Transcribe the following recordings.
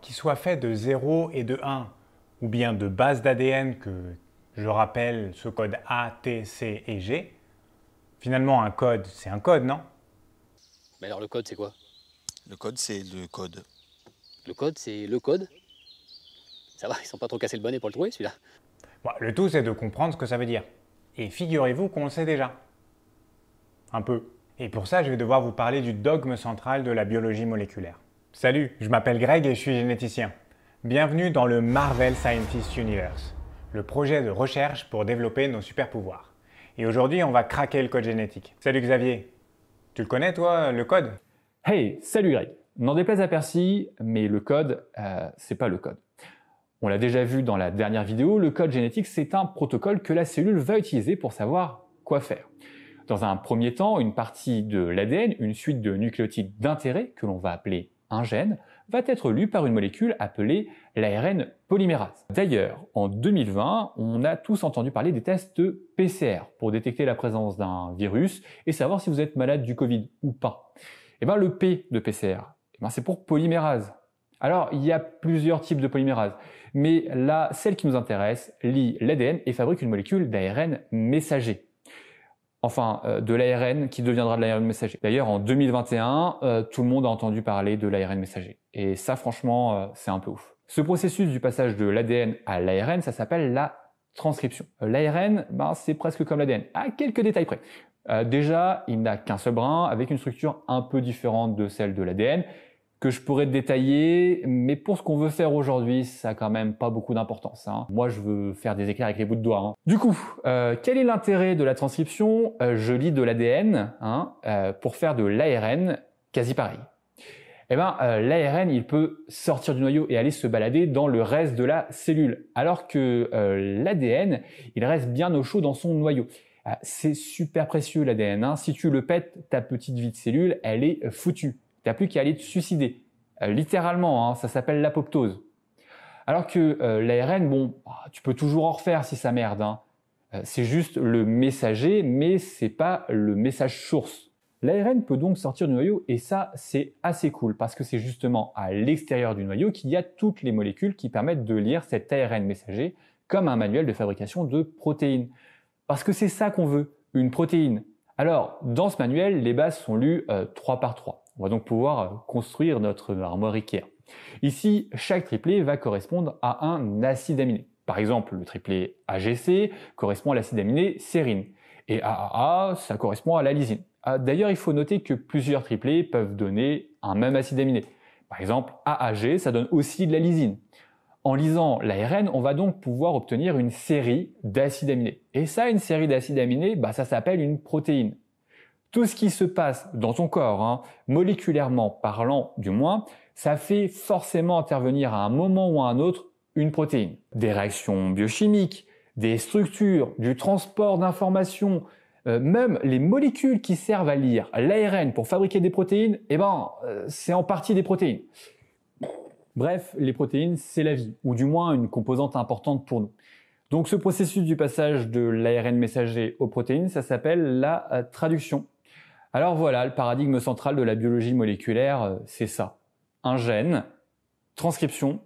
qu'il soit fait de 0 et de 1, ou bien de bases d'ADN que je rappelle ce code A, T, C et G, finalement un code, c'est un code, non Mais alors le code, c'est quoi Le code, c'est le code. Le code, c'est le code Ça va, ils sont pas trop cassés le bonnet pour le trouver, celui-là. le tout, c'est de comprendre ce que ça veut dire. Et figurez-vous qu'on le sait déjà. Un peu. Et pour ça, je vais devoir vous parler du dogme central de la biologie moléculaire. Salut, je m'appelle Greg et je suis généticien. Bienvenue dans le Marvel Scientist Universe, le projet de recherche pour développer nos super pouvoirs. Et aujourd'hui, on va craquer le code génétique. Salut Xavier. Tu le connais toi, le code Hey, salut Greg. N'en déplaise à Percy, mais le code, euh, c'est pas le code. On l'a déjà vu dans la dernière vidéo, le code génétique, c'est un protocole que la cellule va utiliser pour savoir quoi faire. Dans un premier temps, une partie de l'ADN, une suite de nucléotides d'intérêt que l'on va appeler un gène, va être lu par une molécule appelée l'ARN polymérase. D'ailleurs, en 2020, on a tous entendu parler des tests PCR pour détecter la présence d'un virus et savoir si vous êtes malade du Covid ou pas. Et eh ben, le P de PCR, eh ben, c'est pour polymérase. Alors, il y a plusieurs types de polymérase, mais là, celle qui nous intéresse lit l'ADN et fabrique une molécule d'ARN messager enfin euh, de l'ARN qui deviendra de l'ARN messager. D'ailleurs, en 2021, euh, tout le monde a entendu parler de l'ARN messager. Et ça, franchement, euh, c'est un peu ouf. Ce processus du passage de l'ADN à l'ARN, ça s'appelle la transcription. L'ARN, ben, c'est presque comme l'ADN, à quelques détails près. déjà, il n'a qu'un seul brin, avec une structure un peu différente de celle de l'ADN, que je pourrais détailler, mais pour ce qu'on veut faire aujourd'hui, ça a quand même pas beaucoup d'importance. Hein. Moi, je veux faire des éclairs avec les bouts de doigts. Hein. Du coup, euh, quel est l'intérêt de la transcription euh, Je lis de l'ADN hein, euh, pour faire de l'ARN, quasi pareil. Eh ben, l'ARN, il peut sortir du noyau et aller se balader dans le reste de la cellule, alors que l'ADN, il reste bien au chaud dans son noyau. Ah, c'est super précieux l'ADN. Si tu le pètes, ta petite vie de cellule, elle est foutue. T'as plus qu'à aller te suicider. Euh, littéralement, hein, ça s'appelle l'apoptose. Alors que euh, l'ARN, bon, bah, tu peux toujours en refaire si ça merde. Hein. Euh, c'est juste le messager, mais c'est pas le message source. L'ARN peut donc sortir du noyau et ça, c'est assez cool parce que c'est justement à l'extérieur du noyau qu'il y a toutes les molécules qui permettent de lire cet ARN messager comme un manuel de fabrication de protéines. Parce que c'est ça qu'on veut, une protéine. Alors, dans ce manuel, les bases sont lues trois 3 par 3. On va donc pouvoir construire notre armoire Ikea. Ici, chaque triplé va correspondre à un acide aminé. Par exemple, le triplet AGC correspond à l'acide aminé sérine et AAA, ça correspond à la lysine. Ah, d'ailleurs, il faut noter que plusieurs triplés peuvent donner un même acide aminé. Par exemple, AAG, ça donne aussi de la lysine. En lisant l'ARN, on va donc pouvoir obtenir une série d'acides aminés. Et ça, une série d'acides aminés, bah, ça s'appelle une protéine. Tout ce qui se passe dans ton corps, hein, moléculairement parlant du moins, ça fait forcément intervenir à un moment ou à un autre une protéine. Des réactions biochimiques, des structures, du transport d'informations, euh, même les molécules qui servent à lire l'ARN pour fabriquer des protéines, eh ben, euh, c'est en partie des protéines. Bref, les protéines, c'est la vie, ou du moins une composante importante pour nous. Donc ce processus du passage de l'ARN messager aux protéines, ça s'appelle la euh, traduction. Alors voilà, le paradigme central de la biologie moléculaire, euh, c'est ça. Un gène, transcription,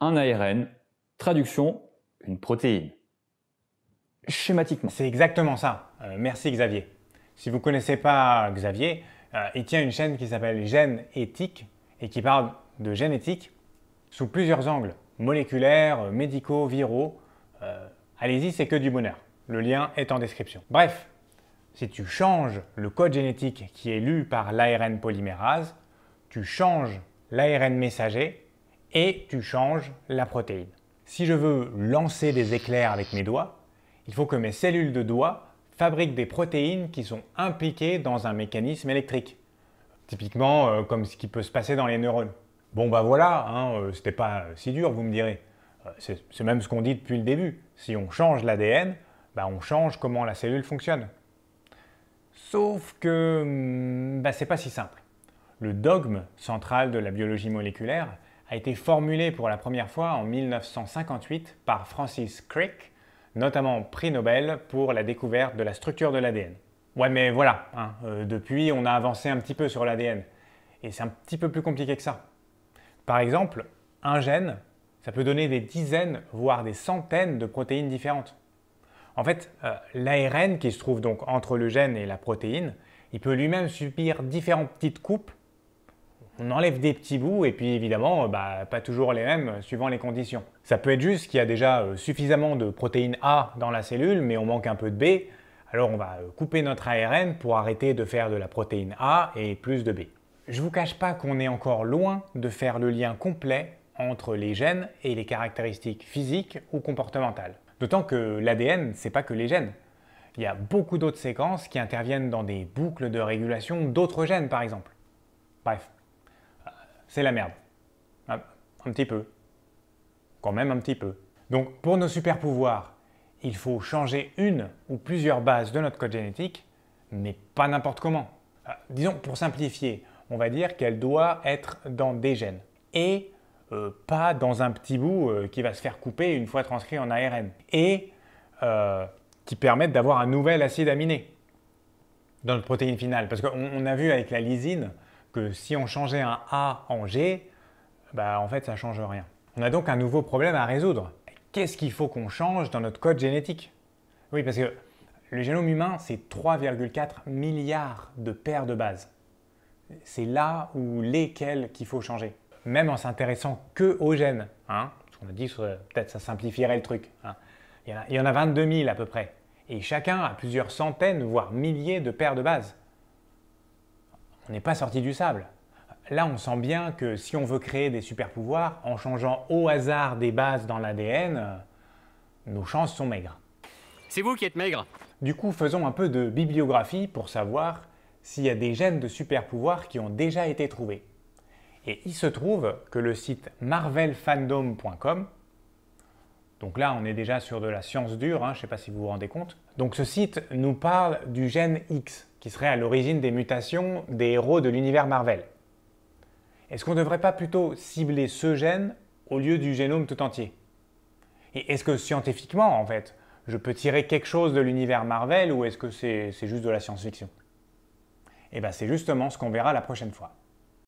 un ARN, traduction, une protéine. Schématiquement. C'est exactement ça. Euh, merci Xavier. Si vous ne connaissez pas euh, Xavier, il tient une chaîne qui s'appelle Gène éthique et qui parle de génétique sous plusieurs angles, moléculaires, médicaux, viraux. Allez-y, c'est que du bonheur. Le lien est en description. Bref, si tu changes le code génétique qui est lu par l'ARN polymérase, tu changes l'ARN messager et tu changes la protéine. Si je veux lancer des éclairs avec mes doigts, il faut que mes cellules de doigts fabriquent des protéines qui sont impliquées dans un mécanisme électrique. Typiquement euh, comme ce qui peut se passer dans les neurones. Bon bah voilà, hein, euh, c'était pas si dur, vous me direz. Euh, c'est même ce qu'on dit depuis le début. Si on change l'ADN, bah on change comment la cellule fonctionne. Sauf que hmm, bah, c'est pas si simple. Le dogme central de la biologie moléculaire a été formulé pour la première fois en 1958 par Francis Crick, notamment prix Nobel pour la découverte de la structure de l'ADN. Ouais, mais voilà, hein, euh, depuis on a avancé un petit peu sur l'ADN. Et c'est un petit peu plus compliqué que ça. Par exemple, un gène, ça peut donner des dizaines, voire des centaines de protéines différentes. En fait, euh, l'ARN qui se trouve donc entre le gène et la protéine, il peut lui-même subir différentes petites coupes. On enlève des petits bouts et puis évidemment, euh, bah, pas toujours les mêmes euh, suivant les conditions. Ça peut être juste qu'il y a déjà suffisamment de protéines A dans la cellule, mais on manque un peu de B. Alors on va couper notre ARN pour arrêter de faire de la protéine A et plus de B. Je ne vous cache pas qu'on est encore loin de faire le lien complet entre les gènes et les caractéristiques physiques ou comportementales. D'autant que l'ADN, c'est pas que les gènes. Il y a beaucoup d'autres séquences qui interviennent dans des boucles de régulation d'autres gènes, par exemple. Bref, euh, c'est la merde. Ah, un petit peu. Quand même un petit peu. Donc pour nos super pouvoirs, il faut changer une ou plusieurs bases de notre code génétique, mais pas n'importe comment. Euh, disons, pour simplifier, on va dire qu'elle doit être dans des gènes. Et euh, pas dans un petit bout euh, qui va se faire couper une fois transcrit en ARN, et euh, qui permettent d'avoir un nouvel acide aminé dans notre protéine finale. Parce qu'on a vu avec la lysine que si on changeait un A en G, bah, en fait ça ne change rien. On a donc un nouveau problème à résoudre. Qu'est-ce qu'il faut qu'on change dans notre code génétique Oui, parce que le génome humain, c'est 3,4 milliards de paires de bases. C'est là ou lesquelles qu'il faut changer même en s'intéressant que aux gènes. Hein, qu'on a dit peut-être ça simplifierait le truc. Hein. Il, y en a 22 000 à peu près. Et chacun a plusieurs centaines, voire milliers de paires de bases. On n'est pas sorti du sable. Là, on sent bien que si on veut créer des super pouvoirs, en changeant au hasard des bases dans l'ADN, nos chances sont maigres. C'est vous qui êtes maigre. Du coup, faisons un peu de bibliographie pour savoir s'il y a des gènes de super pouvoirs qui ont déjà été trouvés. Et il se trouve que le site marvelfandom.com, donc là on est déjà sur de la science dure, hein, je ne sais pas si vous vous rendez compte, donc ce site nous parle du gène X, qui serait à l'origine des mutations des héros de l'univers Marvel. Est-ce qu'on ne devrait pas plutôt cibler ce gène au lieu du génome tout entier Et est-ce que scientifiquement, en fait, je peux tirer quelque chose de l'univers Marvel ou est-ce que c'est juste de la science-fiction Et eh bien c'est justement ce qu'on verra la prochaine fois.